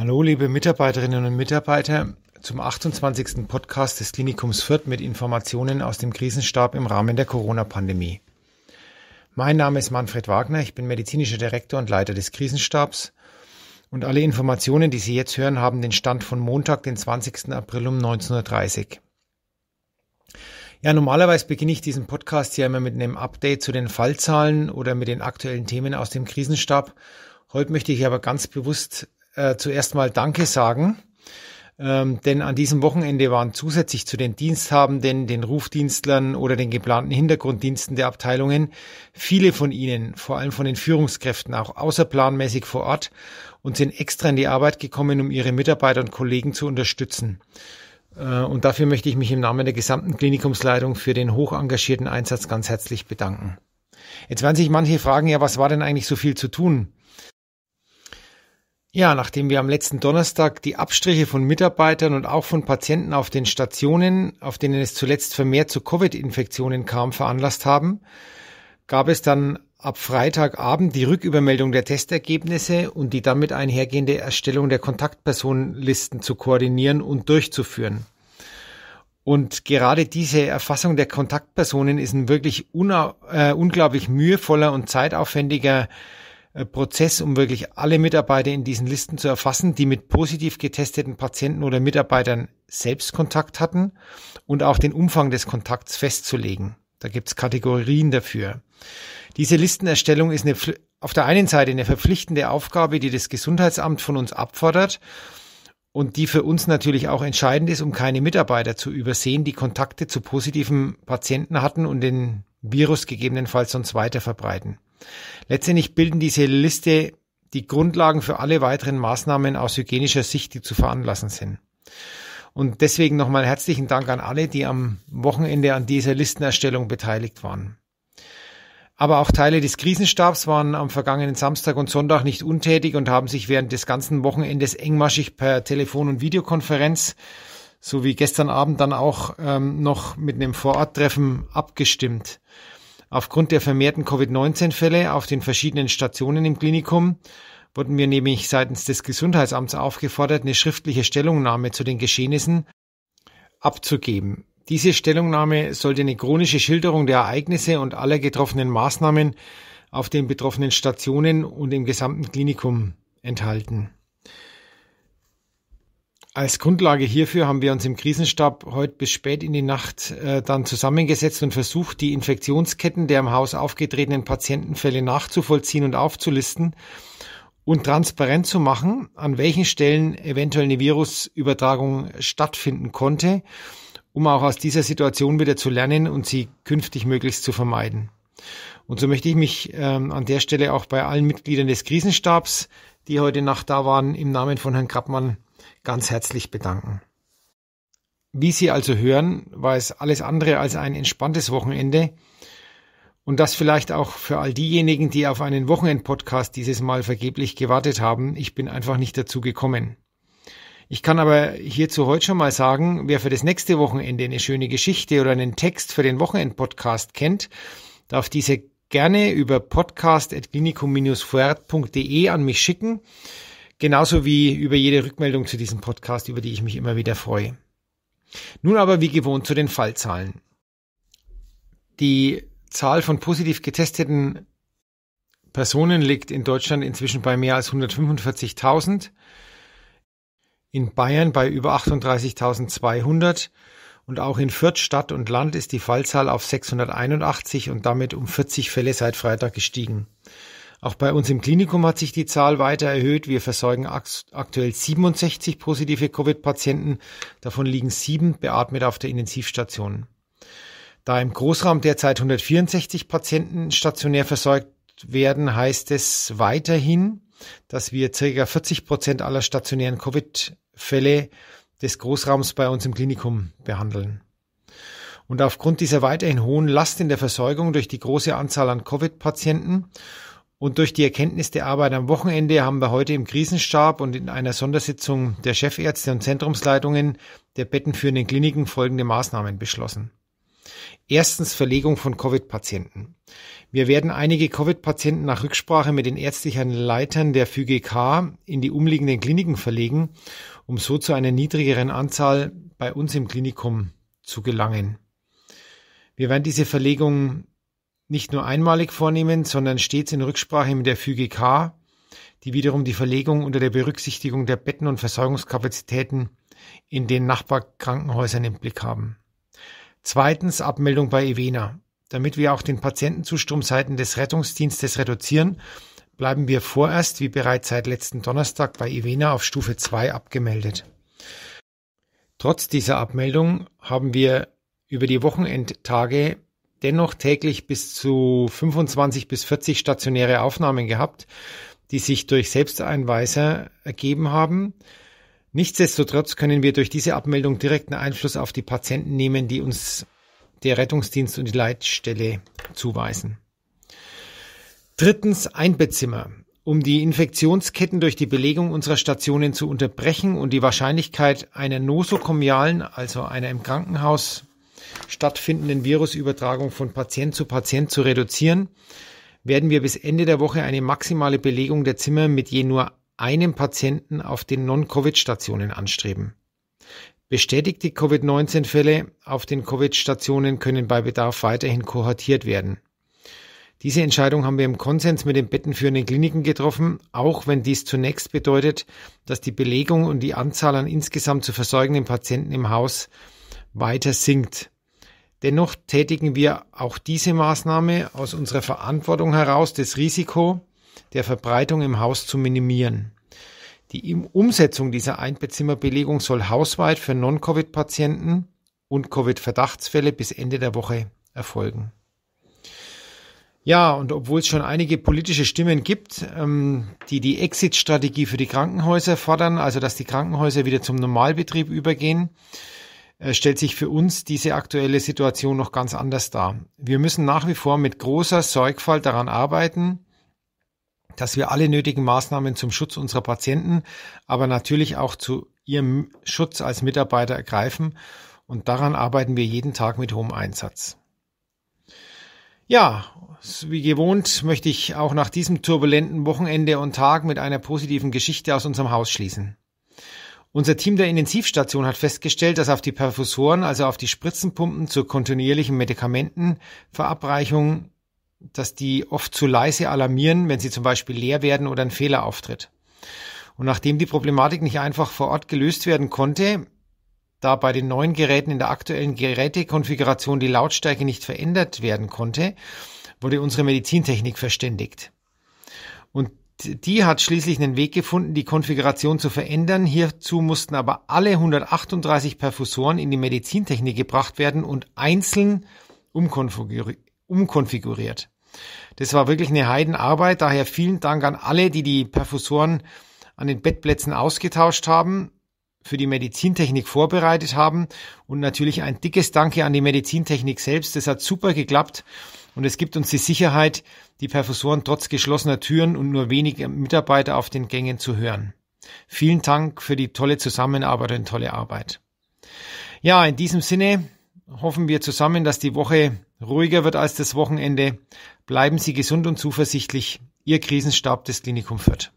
Hallo, liebe Mitarbeiterinnen und Mitarbeiter, zum 28. Podcast des Klinikums Fürth mit Informationen aus dem Krisenstab im Rahmen der Corona-Pandemie. Mein Name ist Manfred Wagner, ich bin medizinischer Direktor und Leiter des Krisenstabs. Und alle Informationen, die Sie jetzt hören, haben den Stand von Montag, den 20. April um 19.30 Uhr. Ja, normalerweise beginne ich diesen Podcast ja immer mit einem Update zu den Fallzahlen oder mit den aktuellen Themen aus dem Krisenstab. Heute möchte ich aber ganz bewusst äh, zuerst mal Danke sagen. Ähm, denn an diesem Wochenende waren zusätzlich zu den Diensthabenden, den Rufdienstlern oder den geplanten Hintergrunddiensten der Abteilungen viele von ihnen, vor allem von den Führungskräften, auch außerplanmäßig vor Ort und sind extra in die Arbeit gekommen, um ihre Mitarbeiter und Kollegen zu unterstützen. Äh, und dafür möchte ich mich im Namen der gesamten Klinikumsleitung für den hoch engagierten Einsatz ganz herzlich bedanken. Jetzt werden sich manche fragen, ja, was war denn eigentlich so viel zu tun? Ja, nachdem wir am letzten Donnerstag die Abstriche von Mitarbeitern und auch von Patienten auf den Stationen, auf denen es zuletzt vermehrt zu Covid-Infektionen kam, veranlasst haben, gab es dann ab Freitagabend die Rückübermeldung der Testergebnisse und die damit einhergehende Erstellung der Kontaktpersonenlisten zu koordinieren und durchzuführen. Und gerade diese Erfassung der Kontaktpersonen ist ein wirklich äh, unglaublich mühevoller und zeitaufwendiger äh, Prozess, um wirklich alle Mitarbeiter in diesen Listen zu erfassen, die mit positiv getesteten Patienten oder Mitarbeitern selbst Kontakt hatten und auch den Umfang des Kontakts festzulegen. Da gibt's Kategorien dafür. Diese Listenerstellung ist eine, auf der einen Seite eine verpflichtende Aufgabe, die das Gesundheitsamt von uns abfordert und die für uns natürlich auch entscheidend ist, um keine Mitarbeiter zu übersehen, die Kontakte zu positiven Patienten hatten und den Virus gegebenenfalls sonst weiter verbreiten. Letztendlich bilden diese Liste die Grundlagen für alle weiteren Maßnahmen aus hygienischer Sicht, die zu veranlassen sind. Und deswegen nochmal herzlichen Dank an alle, die am Wochenende an dieser Listenerstellung beteiligt waren. Aber auch Teile des Krisenstabs waren am vergangenen Samstag und Sonntag nicht untätig und haben sich während des ganzen Wochenendes engmaschig per Telefon- und Videokonferenz sowie gestern Abend dann auch ähm, noch mit einem Vororttreffen abgestimmt. Aufgrund der vermehrten Covid-19-Fälle auf den verschiedenen Stationen im Klinikum wurden wir nämlich seitens des Gesundheitsamts aufgefordert, eine schriftliche Stellungnahme zu den Geschehnissen abzugeben. Diese Stellungnahme sollte eine chronische Schilderung der Ereignisse und aller getroffenen Maßnahmen auf den betroffenen Stationen und im gesamten Klinikum enthalten. Als Grundlage hierfür haben wir uns im Krisenstab heute bis spät in die Nacht äh, dann zusammengesetzt und versucht, die Infektionsketten der im Haus aufgetretenen Patientenfälle nachzuvollziehen und aufzulisten und transparent zu machen, an welchen Stellen eventuell eine Virusübertragung stattfinden konnte, um auch aus dieser Situation wieder zu lernen und sie künftig möglichst zu vermeiden. Und so möchte ich mich ähm, an der Stelle auch bei allen Mitgliedern des Krisenstabs, die heute Nacht da waren, im Namen von Herrn Krappmann ganz herzlich bedanken. Wie Sie also hören, war es alles andere als ein entspanntes Wochenende. Und das vielleicht auch für all diejenigen, die auf einen Wochenendpodcast dieses Mal vergeblich gewartet haben. Ich bin einfach nicht dazu gekommen. Ich kann aber hierzu heute schon mal sagen, wer für das nächste Wochenende eine schöne Geschichte oder einen Text für den Wochenendpodcast kennt, darf diese gerne über podcast.klinikum-fuert.de an mich schicken. Genauso wie über jede Rückmeldung zu diesem Podcast, über die ich mich immer wieder freue. Nun aber wie gewohnt zu den Fallzahlen. Die Zahl von positiv getesteten Personen liegt in Deutschland inzwischen bei mehr als 145.000, in Bayern bei über 38.200 und auch in Fürth Stadt und Land ist die Fallzahl auf 681 und damit um 40 Fälle seit Freitag gestiegen. Auch bei uns im Klinikum hat sich die Zahl weiter erhöht. Wir versorgen aktuell 67 positive Covid-Patienten. Davon liegen sieben beatmet auf der Intensivstation. Da im Großraum derzeit 164 Patienten stationär versorgt werden, heißt es weiterhin, dass wir ca. 40 Prozent aller stationären Covid-Fälle des Großraums bei uns im Klinikum behandeln. Und aufgrund dieser weiterhin hohen Last in der Versorgung durch die große Anzahl an Covid-Patienten und durch die Erkenntnis der Arbeit am Wochenende haben wir heute im Krisenstab und in einer Sondersitzung der Chefärzte und Zentrumsleitungen der bettenführenden Kliniken folgende Maßnahmen beschlossen. Erstens Verlegung von Covid-Patienten. Wir werden einige Covid-Patienten nach Rücksprache mit den ärztlichen Leitern der FÜGK in die umliegenden Kliniken verlegen, um so zu einer niedrigeren Anzahl bei uns im Klinikum zu gelangen. Wir werden diese Verlegung nicht nur einmalig vornehmen, sondern stets in Rücksprache mit der FÜGK, die wiederum die Verlegung unter der Berücksichtigung der Betten und Versorgungskapazitäten in den Nachbarkrankenhäusern im Blick haben. Zweitens Abmeldung bei Evena. Damit wir auch den Patientenzustrom seitens des Rettungsdienstes reduzieren, bleiben wir vorerst, wie bereits seit letzten Donnerstag bei Evena auf Stufe 2 abgemeldet. Trotz dieser Abmeldung haben wir über die Wochenendtage dennoch täglich bis zu 25 bis 40 stationäre Aufnahmen gehabt, die sich durch Selbsteinweiser ergeben haben. Nichtsdestotrotz können wir durch diese Abmeldung direkten Einfluss auf die Patienten nehmen, die uns der Rettungsdienst und die Leitstelle zuweisen. Drittens Einbettzimmer. Um die Infektionsketten durch die Belegung unserer Stationen zu unterbrechen und die Wahrscheinlichkeit einer nosokomialen, also einer im Krankenhaus stattfindenden Virusübertragung von Patient zu Patient zu reduzieren, werden wir bis Ende der Woche eine maximale Belegung der Zimmer mit je nur einem Patienten auf den Non-Covid-Stationen anstreben. Bestätigte Covid-19-Fälle auf den Covid-Stationen können bei Bedarf weiterhin kohortiert werden. Diese Entscheidung haben wir im Konsens mit den bettenführenden Kliniken getroffen, auch wenn dies zunächst bedeutet, dass die Belegung und die Anzahl an insgesamt zu versorgenden Patienten im Haus weiter sinkt. Dennoch tätigen wir auch diese Maßnahme aus unserer Verantwortung heraus, das Risiko der Verbreitung im Haus zu minimieren. Die Umsetzung dieser Einbettzimmerbelegung soll hausweit für Non-Covid-Patienten und Covid-Verdachtsfälle bis Ende der Woche erfolgen. Ja, und obwohl es schon einige politische Stimmen gibt, ähm, die die Exit-Strategie für die Krankenhäuser fordern, also dass die Krankenhäuser wieder zum Normalbetrieb übergehen, äh, stellt sich für uns diese aktuelle Situation noch ganz anders dar. Wir müssen nach wie vor mit großer Sorgfalt daran arbeiten, dass wir alle nötigen Maßnahmen zum Schutz unserer Patienten, aber natürlich auch zu ihrem Schutz als Mitarbeiter ergreifen. Und daran arbeiten wir jeden Tag mit hohem Einsatz. Ja, wie gewohnt möchte ich auch nach diesem turbulenten Wochenende und Tag mit einer positiven Geschichte aus unserem Haus schließen. Unser Team der Intensivstation hat festgestellt, dass auf die Perfusoren, also auf die Spritzenpumpen zur kontinuierlichen Medikamentenverabreichung, dass die oft zu leise alarmieren, wenn sie zum Beispiel leer werden oder ein Fehler auftritt. Und nachdem die Problematik nicht einfach vor Ort gelöst werden konnte, da bei den neuen Geräten in der aktuellen Gerätekonfiguration die Lautstärke nicht verändert werden konnte, wurde unsere Medizintechnik verständigt. Und die hat schließlich einen Weg gefunden, die Konfiguration zu verändern. Hierzu mussten aber alle 138 Perfusoren in die Medizintechnik gebracht werden und einzeln umkonfiguri umkonfiguriert. Das war wirklich eine Heidenarbeit. Daher vielen Dank an alle, die die Perfusoren an den Bettplätzen ausgetauscht haben, für die Medizintechnik vorbereitet haben und natürlich ein dickes Danke an die Medizintechnik selbst. Das hat super geklappt und es gibt uns die Sicherheit, die Perfusoren trotz geschlossener Türen und nur weniger Mitarbeiter auf den Gängen zu hören. Vielen Dank für die tolle Zusammenarbeit und tolle Arbeit. Ja, in diesem Sinne hoffen wir zusammen, dass die Woche ruhiger wird als das Wochenende. Bleiben Sie gesund und zuversichtlich. Ihr Krisenstab des Klinikum Fürth.